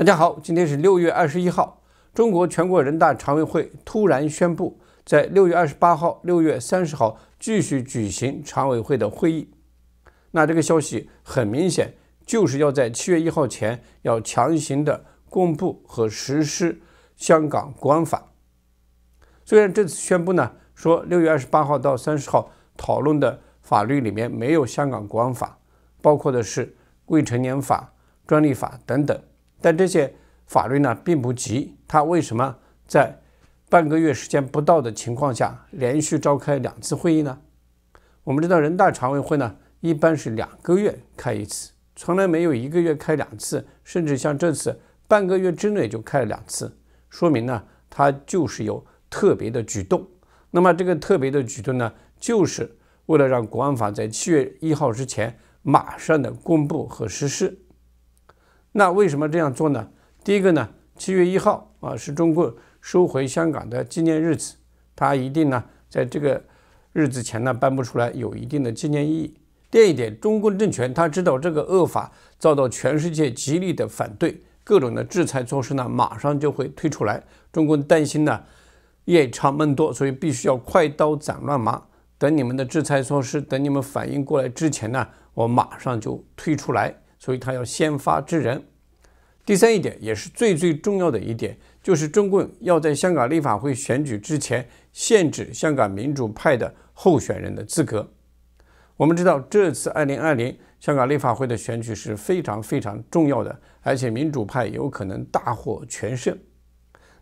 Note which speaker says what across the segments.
Speaker 1: 大家好，今天是六月二十一号。中国全国人大常委会突然宣布，在六月二十八号、六月三十号继续举行常委会的会议。那这个消息很明显，就是要在七月一号前要强行的公布和实施香港国安法。虽然这次宣布呢，说六月二十八号到三十号讨论的法律里面没有香港国安法，包括的是未成年法、专利法等等。但这些法律呢，并不急。他为什么在半个月时间不到的情况下，连续召开两次会议呢？我们知道，人大常委会呢，一般是两个月开一次，从来没有一个月开两次，甚至像这次半个月之内就开了两次，说明呢，他就是有特别的举动。那么这个特别的举动呢，就是为了让国安法在七月一号之前马上的公布和实施。那为什么这样做呢？第一个呢，七月一号啊是中国收回香港的纪念日子，他一定呢在这个日子前呢颁布出来，有一定的纪念意义。第二点，中共政权他知道这个恶法遭到全世界极力的反对，各种的制裁措施呢马上就会推出来，中共担心呢夜长梦多，所以必须要快刀斩乱麻，等你们的制裁措施等你们反应过来之前呢，我马上就推出来。所以他要先发制人。第三一点，也是最最重要的一点，就是中共要在香港立法会选举之前限制香港民主派的候选人的资格。我们知道，这次二零二零香港立法会的选举是非常非常重要的，而且民主派有可能大获全胜。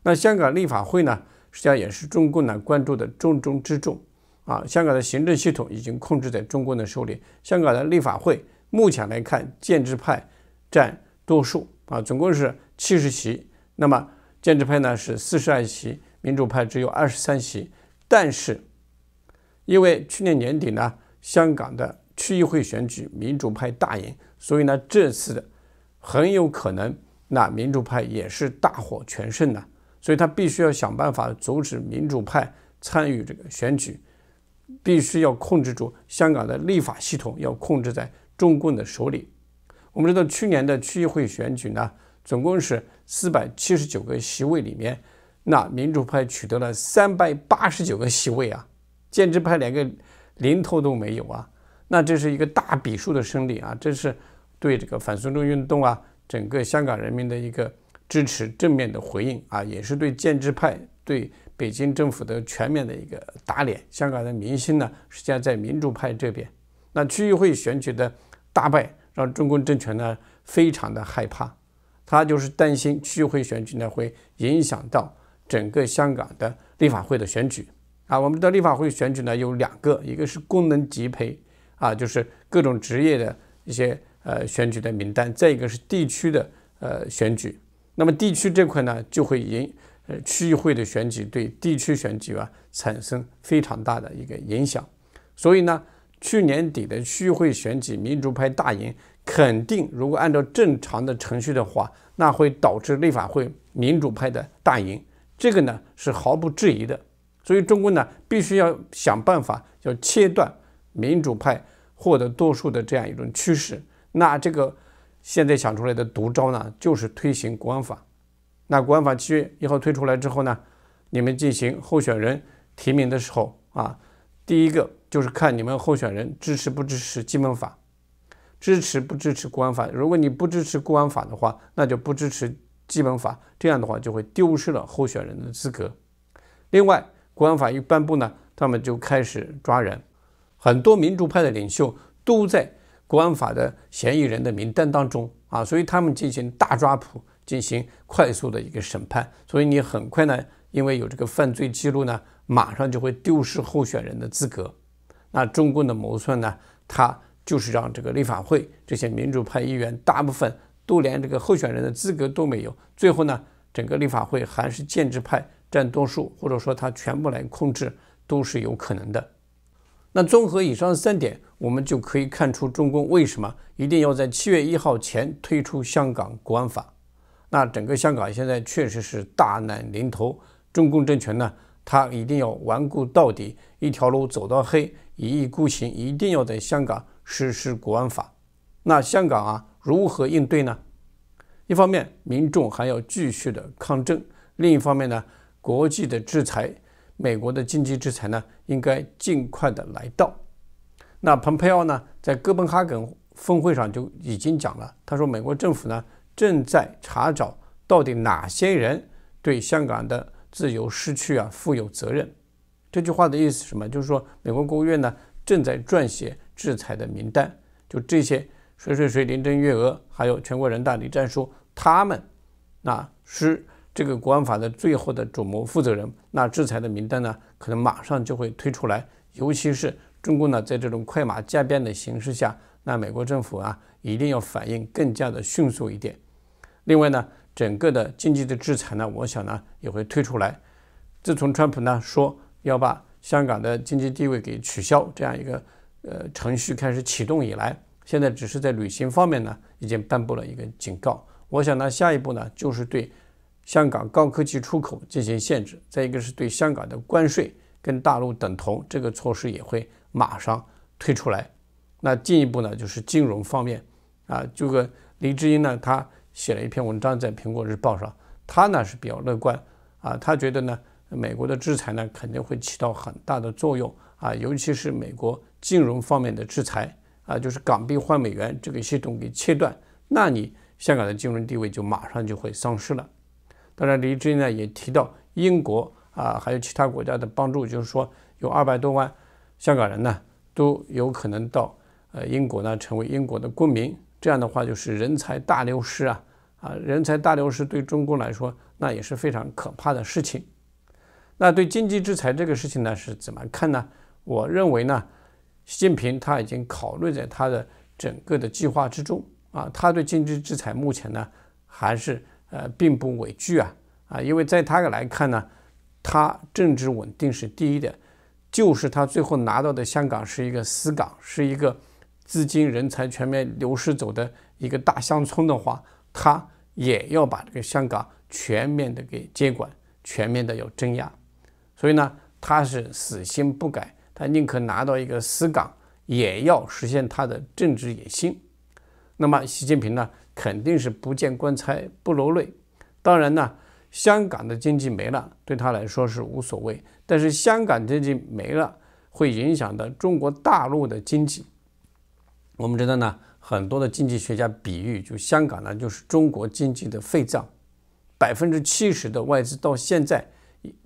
Speaker 1: 那香港立法会呢，实际上也是中共呢关注的重中之重啊。香港的行政系统已经控制在中国的手里，香港的立法会。目前来看，建制派占多数啊，总共是七十席。那么建制派呢是四十二席，民主派只有二十三席。但是，因为去年年底呢，香港的区议会选举民主派大赢，所以呢，这次的很有可能那民主派也是大获全胜的。所以他必须要想办法阻止民主派参与这个选举，必须要控制住香港的立法系统，要控制在。中共的首领，我们知道去年的区议会选举呢，总共是四百七十九个席位里面，那民主派取得了三百八十九个席位啊，建制派连个零头都没有啊，那这是一个大笔数的胜利啊，这是对这个反送中运动啊，整个香港人民的一个支持正面的回应啊，也是对建制派对北京政府的全面的一个打脸。香港的民心呢，实际上在民主派这边，那区议会选举的。大败让中共政权呢非常的害怕，他就是担心区议会选举呢会影响到整个香港的立法会的选举啊。我们知道立法会选举呢有两个，一个是功能级培啊，就是各种职业的一些呃选举的名单；再一个是地区的呃选举。那么地区这块呢就会影呃区议会的选举对地区选举啊产生非常大的一个影响，所以呢。去年底的区会选举，民主派大赢，肯定如果按照正常的程序的话，那会导致立法会民主派的大赢，这个呢是毫不质疑的。所以中国呢必须要想办法要切断民主派获得多数的这样一种趋势。那这个现在想出来的毒招呢，就是推行国安法。那国安法七月一号推出来之后呢，你们进行候选人提名的时候啊。第一个就是看你们候选人支持不支持基本法，支持不支持国安法。如果你不支持国安法的话，那就不支持基本法，这样的话就会丢失了候选人的资格。另外，国安法一颁布呢，他们就开始抓人，很多民主派的领袖都在国安法的嫌疑人的名单当中啊，所以他们进行大抓捕，进行快速的一个审判，所以你很快呢。因为有这个犯罪记录呢，马上就会丢失候选人的资格。那中共的谋算呢，他就是让这个立法会这些民主派议员大部分都连这个候选人的资格都没有，最后呢，整个立法会还是建制派占多数，或者说他全部来控制都是有可能的。那综合以上三点，我们就可以看出中共为什么一定要在七月一号前推出香港国安法。那整个香港现在确实是大难临头。中共政权呢，他一定要顽固到底，一条路走到黑，一意孤行，一定要在香港实施国安法。那香港啊，如何应对呢？一方面，民众还要继续的抗争；另一方面呢，国际的制裁，美国的经济制裁呢，应该尽快的来到。那蓬佩奥呢，在哥本哈根峰会上就已经讲了，他说，美国政府呢，正在查找到底哪些人对香港的。自由失去啊，负有责任。这句话的意思是什么？就是说，美国国务院呢正在撰写制裁的名单。就这些谁谁谁林郑月娥，还有全国人大李战书，他们那是这个国安法的最后的主谋负责人。那制裁的名单呢，可能马上就会推出来。尤其是中共呢，在这种快马加鞭的形式下，那美国政府啊一定要反应更加的迅速一点。另外呢。整个的经济的制裁呢，我想呢也会推出来。自从川普呢说要把香港的经济地位给取消这样一个呃程序开始启动以来，现在只是在履行方面呢已经颁布了一个警告。我想呢下一步呢就是对香港高科技出口进行限制，再一个是对香港的关税跟大陆等同，这个措施也会马上推出来。那进一步呢就是金融方面啊，这个林志颖呢他。写了一篇文章在《苹果日报》上，他呢是比较乐观啊，他觉得呢美国的制裁呢肯定会起到很大的作用啊，尤其是美国金融方面的制裁啊，就是港币换美元这个系统给切断，那你香港的金融地位就马上就会丧失了。当然，智英呢也提到英国啊还有其他国家的帮助，就是说有二百多万香港人呢都有可能到呃英国呢成为英国的公民，这样的话就是人才大流失啊。啊，人才大流失对中国来说，那也是非常可怕的事情。那对经济制裁这个事情呢，是怎么看呢？我认为呢，习近平他已经考虑在他的整个的计划之中。啊，他对经济制裁目前呢，还是呃并不畏惧啊啊，因为在他来看呢，他政治稳定是第一的，就是他最后拿到的香港是一个死港，是一个资金、人才全面流失走的一个大乡村的话。他也要把这个香港全面的给接管，全面的要镇压，所以呢，他是死心不改，他宁可拿到一个死港，也要实现他的政治野心。那么，习近平呢，肯定是不见棺材不落泪。当然呢，香港的经济没了，对他来说是无所谓，但是香港经济没了，会影响到中国大陆的经济。我们知道呢。很多的经济学家比喻，就香港呢，就是中国经济的肺脏，百分之七十的外资到现在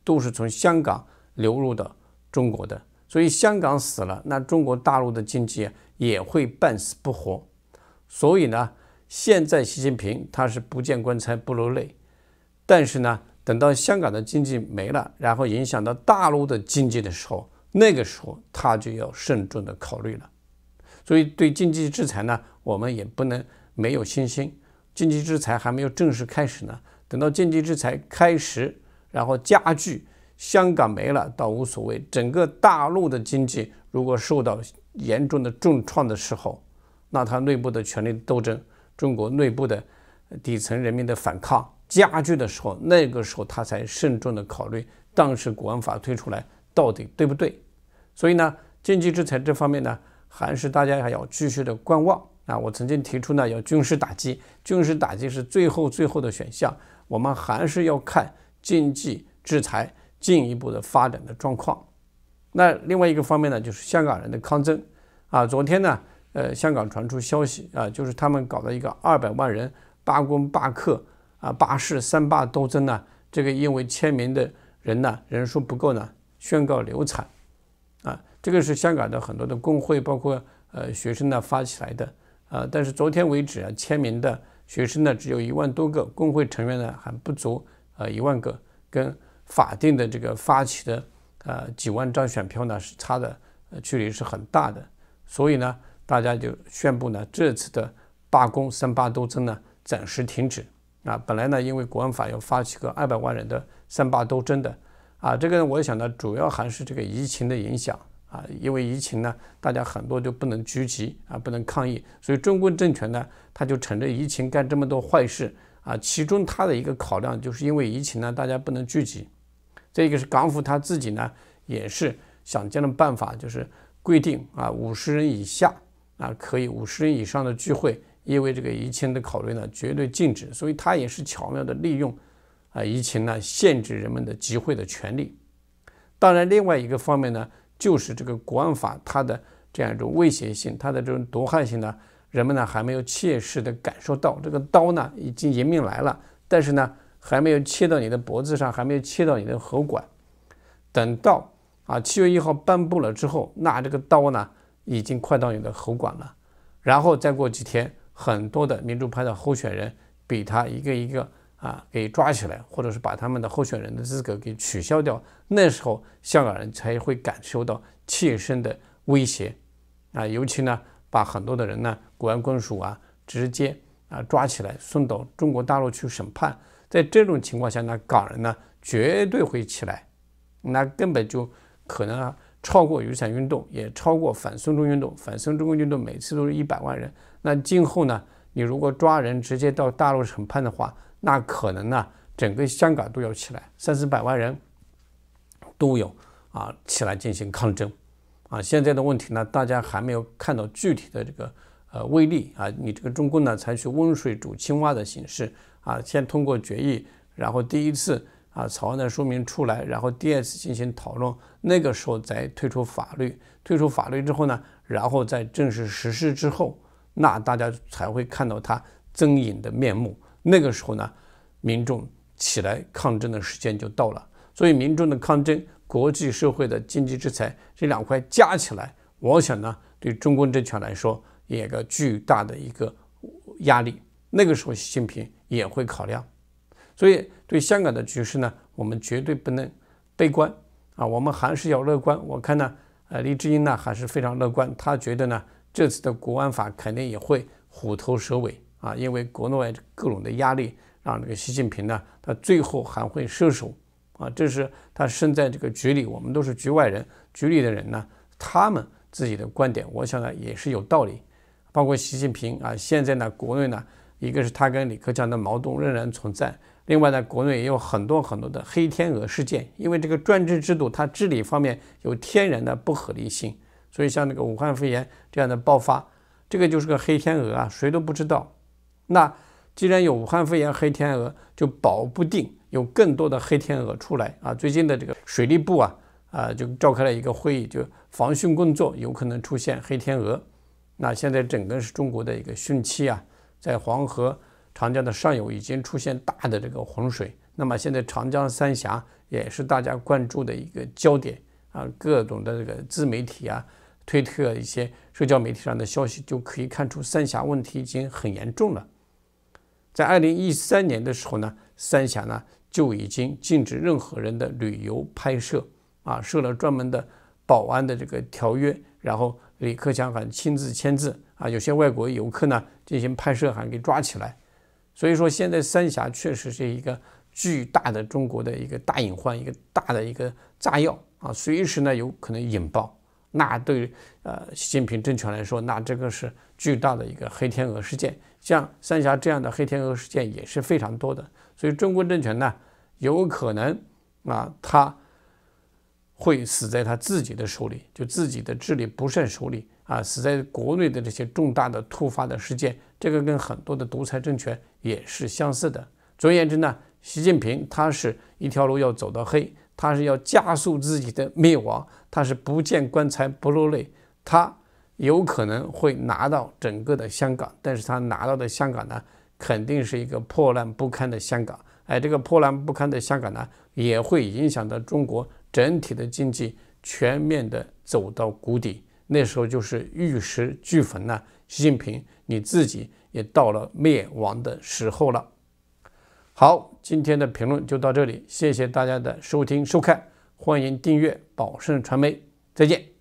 Speaker 1: 都是从香港流入的中国的，所以香港死了，那中国大陆的经济也会半死不活。所以呢，现在习近平他是不见棺材不落泪，但是呢，等到香港的经济没了，然后影响到大陆的经济的时候，那个时候他就要慎重的考虑了。所以，对经济制裁呢，我们也不能没有信心。经济制裁还没有正式开始呢，等到经济制裁开始，然后加剧，香港没了倒无所谓。整个大陆的经济如果受到严重的重创的时候，那它内部的权力斗争、中国内部的底层人民的反抗加剧的时候，那个时候他才慎重的考虑当时国安法推出来到底对不对。所以呢，经济制裁这方面呢。还是大家还要继续的观望啊！我曾经提出呢，要军事打击，军事打击是最后最后的选项。我们还是要看经济制裁进一步的发展的状况。那另外一个方面呢，就是香港人的抗争啊！昨天呢，呃，香港传出消息啊，就是他们搞了一个二百万人罢工罢课啊，八市三罢斗争呢，这个因为签名的人呢人数不够呢，宣告流产。啊，这个是香港的很多的工会，包括呃学生呢发起来的啊。但是昨天为止啊，签名的学生呢只有一万多个，工会成员呢还不足呃一万个，跟法定的这个发起的呃几万张选票呢是差的，呃、距离是很大的。所以呢，大家就宣布呢，这次的罢工三八斗争呢暂时停止。啊，本来呢，因为国安法要发起个二百万人的三八斗争的。啊，这个呢，我想呢，主要还是这个疫情的影响啊，因为疫情呢，大家很多就不能聚集啊，不能抗议，所以中共政权呢，他就趁着疫情干这么多坏事啊，其中他的一个考量就是因为疫情呢，大家不能聚集，再一个是港府他自己呢，也是想尽了办法，就是规定啊，五十人以下啊可以，五十人以上的聚会，因为这个疫情的考虑呢，绝对禁止，所以他也是巧妙的利用。啊，疫情呢限制人们的集会的权利。当然，另外一个方面呢，就是这个国安法它的这样一种威胁性，它的这种毒害性呢，人们呢还没有切实的感受到。这个刀呢已经迎面来了，但是呢还没有切到你的脖子上，还没有切到你的喉管。等到啊七月一号颁布了之后，那这个刀呢已经快到你的喉管了。然后再过几天，很多的民主派的候选人比他一个一个。啊，给抓起来，或者是把他们的候选人的资格给取消掉，那时候香港人才会感受到切身的威胁。啊，尤其呢，把很多的人呢，国安公署啊，直接啊抓起来送到中国大陆去审判。在这种情况下呢，港人呢绝对会起来，那根本就可能啊。超过雨伞运动，也超过反送中运动。反送中运动每次都是一百万人，那今后呢，你如果抓人直接到大陆审判的话，那可能呢，整个香港都要起来，三四百万人都有啊，起来进行抗争啊！现在的问题呢，大家还没有看到具体的这个呃威力啊。你这个中共呢，采取温水煮青蛙的形式啊，先通过决议，然后第一次啊草案的说明出来，然后第二次进行讨论，那个时候再推出法律。推出法律之后呢，然后再正式实施之后，那大家才会看到它真隐的面目。那个时候呢，民众起来抗争的时间就到了。所以民众的抗争、国际社会的经济制裁这两块加起来，我想呢，对中共政权来说也个巨大的一个压力。那个时候，习近平也会考量。所以，对香港的局势呢，我们绝对不能悲观啊，我们还是要乐观。我看呢，呃，李智英呢还是非常乐观，他觉得呢，这次的国安法肯定也会虎头蛇尾。啊，因为国内外各种的压力，让这个习近平呢，他最后还会收手。啊，这是他身在这个局里，我们都是局外人。局里的人呢，他们自己的观点，我想呢也是有道理。包括习近平啊，现在呢，国内呢，一个是他跟李克强的矛盾仍然存在，另外呢，国内也有很多很多的黑天鹅事件。因为这个专制制度，它治理方面有天然的不合理性，所以像那个武汉肺炎这样的爆发，这个就是个黑天鹅啊，谁都不知道。那既然有武汉肺炎黑天鹅，就保不定有更多的黑天鹅出来啊！最近的这个水利部啊啊就召开了一个会议，就防汛工作有可能出现黑天鹅。那现在整个是中国的一个汛期啊，在黄河、长江的上游已经出现大的这个洪水。那么现在长江三峡也是大家关注的一个焦点啊，各种的这个自媒体啊、推特一些社交媒体上的消息就可以看出三峡问题已经很严重了。在二零一三年的时候呢，三峡呢就已经禁止任何人的旅游拍摄啊，设了专门的保安的这个条约，然后李克强还亲自签字啊，有些外国游客呢进行拍摄还给抓起来，所以说现在三峡确实是一个巨大的中国的一个大隐患，一个大的一个炸药啊，随时呢有可能引爆。那对呃，习近平政权来说，那这个是巨大的一个黑天鹅事件。像三峡这样的黑天鹅事件也是非常多的，所以中国政权呢，有可能啊，他会死在他自己的手里，就自己的智力不慎手里啊，死在国内的这些重大的突发的事件。这个跟很多的独裁政权也是相似的。总而言之呢，习近平他是一条路要走到黑。他是要加速自己的灭亡，他是不见棺材不落泪，他有可能会拿到整个的香港，但是他拿到的香港呢，肯定是一个破烂不堪的香港。哎，这个破烂不堪的香港呢，也会影响到中国整体的经济全面的走到谷底，那时候就是玉石俱焚呢。习近平，你自己也到了灭亡的时候了。好，今天的评论就到这里，谢谢大家的收听收看，欢迎订阅宝盛传媒，再见。